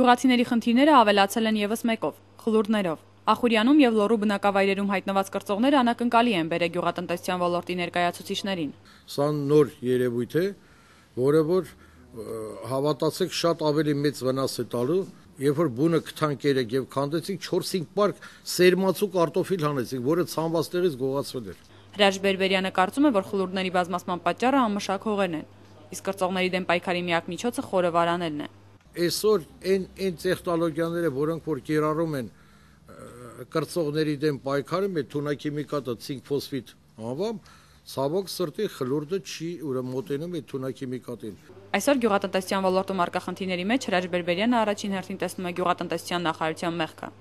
Գյուղացիների խնդիրները ավելացել են եւս մեկով՝ խլուրներով։ Ախուրյանում եւ Լոռու բնակավայրերում հայտնված կրծողները անակնկալի են բերե գյուղատնտեսության ոլորտի ներկայացուցիչներին։ Սա նոր երևույթ է, որը որ հավատացեք շատ ավելի մեծ վնաս է տալու երբ որ բունը կթանկերեք եւ քանդեցինք 4-5 պարկ սերմացու կարտոֆիլ հանեցինք, որը ցանված տեղից գողացվել էր։ Հրաշ Բերբերյանը կարծում է, որ խլուրների բազմացման պատճառը ամշակ հողերն են, իսկ կրծողների դեմ պայքարի միակ միջոցը խորը վարանելն է այսօր այն այն տեխնոլոգիաները, որոնք որ կիրառում են կրծողների դեմ պայքարում, այդ թունակի մի կատը ցինկ ֆոսֆիտ անվամբ Սավոք սրտի խլուրդը չի ուրեմն մոտենում այդ թունակիմիկատին։ Այսօր գյուղատնտեսության ոլորտում արկախնդիրների մեջ Հրաչ Բերբերյանը առաջին հերթին տեսնում է գյուղատնտեսության նախարարության մեղքը։